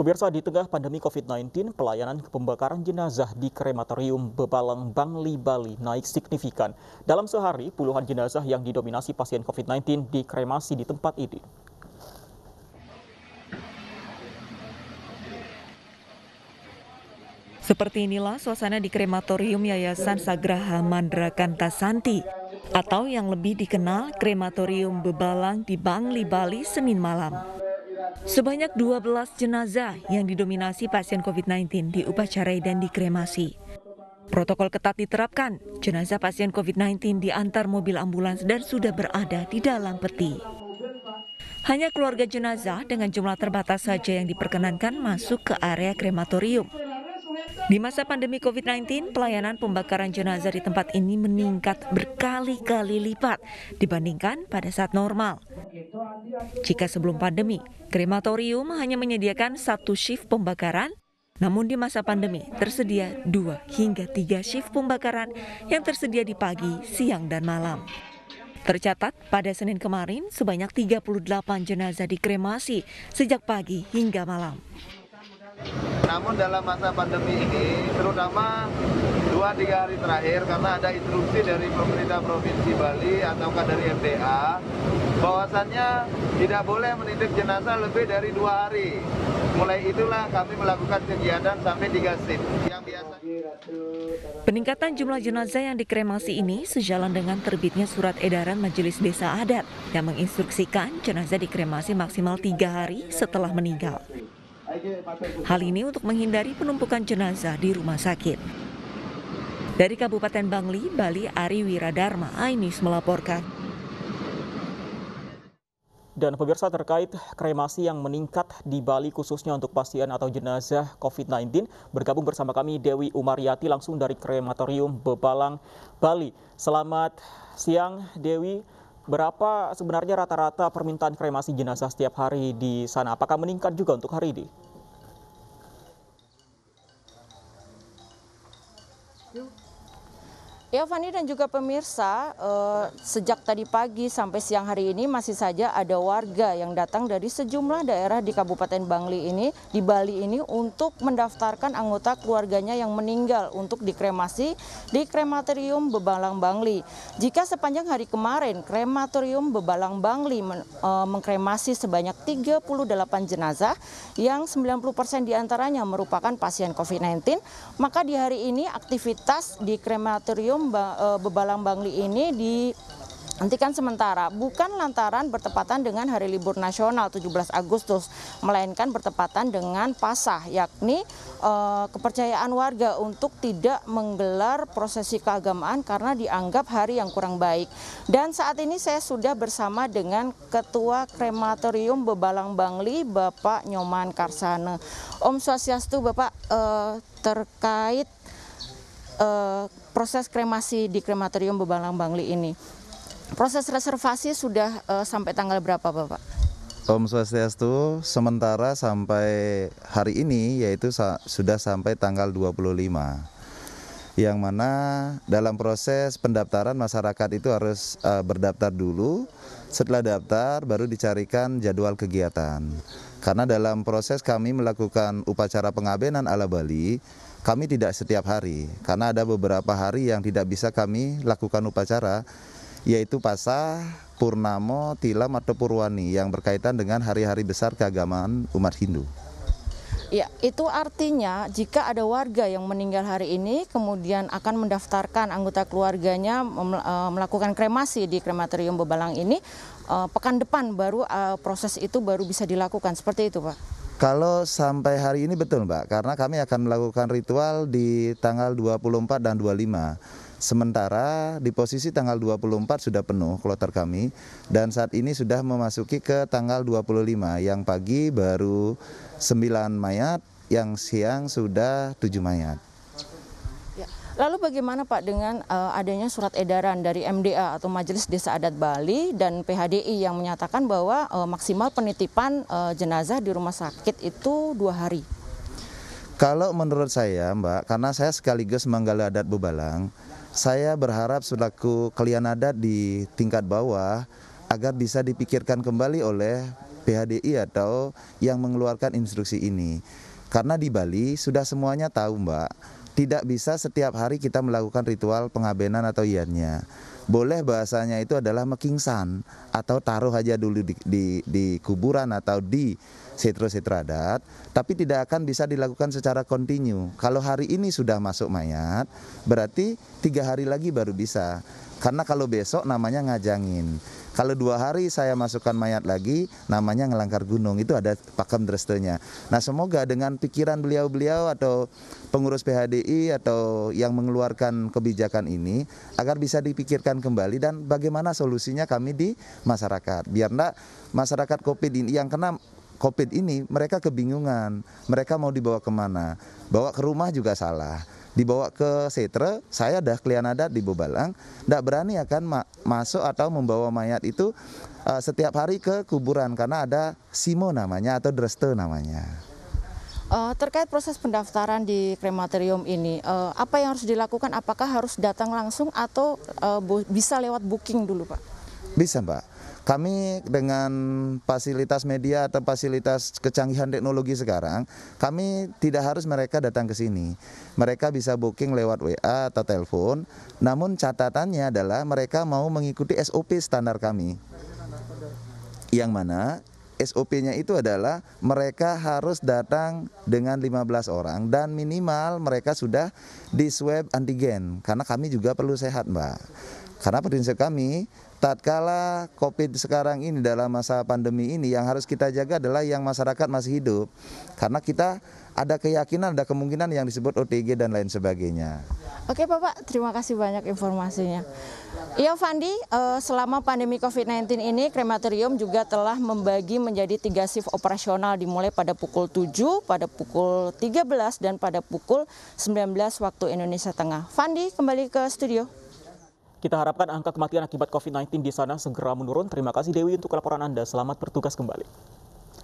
Pemirsa di tengah pandemi COVID-19, pelayanan pembakaran jenazah di krematorium Bebalang Bangli, Bali naik signifikan. Dalam sehari, puluhan jenazah yang didominasi pasien COVID-19 dikremasi di tempat ini. Seperti inilah suasana di krematorium Yayasan Sagraha Mandrakanta Santi atau yang lebih dikenal Krematorium Bebalang di Bangli, Bali, Senin malam. Sebanyak 12 jenazah yang didominasi pasien COVID-19 diupacarai dan dikremasi. Protokol ketat diterapkan, jenazah pasien COVID-19 diantar mobil ambulans dan sudah berada di dalam peti. Hanya keluarga jenazah dengan jumlah terbatas saja yang diperkenankan masuk ke area krematorium. Di masa pandemi COVID-19, pelayanan pembakaran jenazah di tempat ini meningkat berkali-kali lipat dibandingkan pada saat normal. Jika sebelum pandemi, krematorium hanya menyediakan satu shift pembakaran, namun di masa pandemi tersedia dua hingga tiga shift pembakaran yang tersedia di pagi, siang, dan malam. Tercatat pada Senin kemarin sebanyak 38 jenazah dikremasi sejak pagi hingga malam namun dalam masa pandemi ini terutama dua tiga hari terakhir karena ada instruksi dari pemerintah provinsi Bali ataukah dari MDA bahwasannya tidak boleh menitip jenazah lebih dari dua hari mulai itulah kami melakukan kegiatan sampai 3 sip yang biasa Peningkatan jumlah jenazah yang dikremasi ini sejalan dengan terbitnya surat edaran Majelis Desa Adat yang menginstruksikan jenazah dikremasi maksimal tiga hari setelah meninggal. Hal ini untuk menghindari penumpukan jenazah di rumah sakit. Dari Kabupaten Bangli, Bali, Ari Wiradarma, Ainis melaporkan. Dan pemirsa terkait kremasi yang meningkat di Bali khususnya untuk pasien atau jenazah COVID-19, bergabung bersama kami Dewi Umaryati langsung dari Krematorium Bebalang, Bali. Selamat siang Dewi berapa sebenarnya rata-rata permintaan kremasi jenazah setiap hari di sana? Apakah meningkat juga untuk hari ini? Yuk. Ya Fani dan juga pemirsa, eh, sejak tadi pagi sampai siang hari ini masih saja ada warga yang datang dari sejumlah daerah di Kabupaten Bangli ini, di Bali ini untuk mendaftarkan anggota keluarganya yang meninggal untuk dikremasi di Krematorium Bebalang Bangli. Jika sepanjang hari kemarin Krematorium Bebalang Bangli men, eh, mengkremasi sebanyak 38 jenazah yang 90% diantaranya merupakan pasien COVID-19, maka di hari ini aktivitas di Krematorium sebelum e, Bebalang Bangli ini di hentikan sementara bukan lantaran bertepatan dengan hari libur nasional 17 Agustus melainkan bertepatan dengan pasah yakni e, kepercayaan warga untuk tidak menggelar prosesi keagamaan karena dianggap hari yang kurang baik dan saat ini saya sudah bersama dengan ketua krematorium Bebalang Bangli Bapak Nyoman Karsane Om Swastiastu Bapak e, terkait e, proses kremasi di krematorium Bebalang Bangli ini. Proses reservasi sudah uh, sampai tanggal berapa, Bapak? Om Swastiastu sementara sampai hari ini yaitu sa sudah sampai tanggal 25 yang mana dalam proses pendaftaran masyarakat itu harus uh, berdaftar dulu. Setelah daftar baru dicarikan jadwal kegiatan. Karena dalam proses kami melakukan upacara pengabenan ala Bali kami tidak setiap hari, karena ada beberapa hari yang tidak bisa kami lakukan upacara, yaitu pasah, purnamo, tilam, atau purwani yang berkaitan dengan hari-hari besar keagamaan umat Hindu. Ya, itu artinya jika ada warga yang meninggal hari ini kemudian akan mendaftarkan anggota keluarganya e, melakukan kremasi di krematorium Bebalang ini e, pekan depan baru e, proses itu baru bisa dilakukan seperti itu, Pak. Kalau sampai hari ini betul Mbak, karena kami akan melakukan ritual di tanggal 24 dan 25. Sementara di posisi tanggal 24 sudah penuh kloter kami dan saat ini sudah memasuki ke tanggal 25 yang pagi baru 9 mayat, yang siang sudah 7 mayat. Lalu bagaimana Pak dengan uh, adanya surat edaran dari MDA atau Majelis Desa Adat Bali dan PHDI yang menyatakan bahwa uh, maksimal penitipan uh, jenazah di rumah sakit itu dua hari? Kalau menurut saya Mbak, karena saya sekaligus menggali adat Bebalang, saya berharap selaku kalian adat di tingkat bawah agar bisa dipikirkan kembali oleh PHDI atau yang mengeluarkan instruksi ini. Karena di Bali sudah semuanya tahu Mbak, tidak bisa setiap hari kita melakukan ritual pengabenan atau iannya. Boleh bahasanya itu adalah mekingsan atau taruh aja dulu di, di, di kuburan atau di sitro sitradat tapi tidak akan bisa dilakukan secara kontinu. Kalau hari ini sudah masuk mayat, berarti tiga hari lagi baru bisa. Karena kalau besok namanya ngajangin. Kalau dua hari saya masukkan mayat lagi, namanya ngelangkar gunung itu ada pakem drestenya. Nah semoga dengan pikiran beliau-beliau atau pengurus PHDI atau yang mengeluarkan kebijakan ini agar bisa dipikirkan kembali dan bagaimana solusinya kami di masyarakat. Biar enggak masyarakat COVID ini yang kena COVID ini mereka kebingungan, mereka mau dibawa kemana, bawa ke rumah juga salah dibawa ke Setre, saya dah adat di Bobalang, tidak berani akan ma masuk atau membawa mayat itu uh, setiap hari ke kuburan karena ada Simo namanya atau Dreste namanya. Uh, terkait proses pendaftaran di krematorium ini, uh, apa yang harus dilakukan? Apakah harus datang langsung atau uh, bisa lewat booking dulu, Pak? Bisa, Mbak. Kami dengan fasilitas media atau fasilitas kecanggihan teknologi sekarang, kami tidak harus mereka datang ke sini. Mereka bisa booking lewat WA atau telepon. Namun catatannya adalah mereka mau mengikuti SOP standar kami. Yang mana SOP-nya itu adalah mereka harus datang dengan 15 orang dan minimal mereka sudah di swab antigen karena kami juga perlu sehat, Mbak. Karena prinsip kami tatkala COVID sekarang ini dalam masa pandemi ini yang harus kita jaga adalah yang masyarakat masih hidup karena kita ada keyakinan ada kemungkinan yang disebut OTG dan lain sebagainya. Oke Bapak, terima kasih banyak informasinya. Iya Fandi, eh, selama pandemi COVID-19 ini krematorium juga telah membagi menjadi tiga shift operasional dimulai pada pukul 7, pada pukul 13 dan pada pukul 19 waktu Indonesia Tengah. Fandi kembali ke studio. Kita harapkan angka kematian akibat COVID-19 di sana segera menurun. Terima kasih Dewi untuk laporan Anda. Selamat bertugas kembali.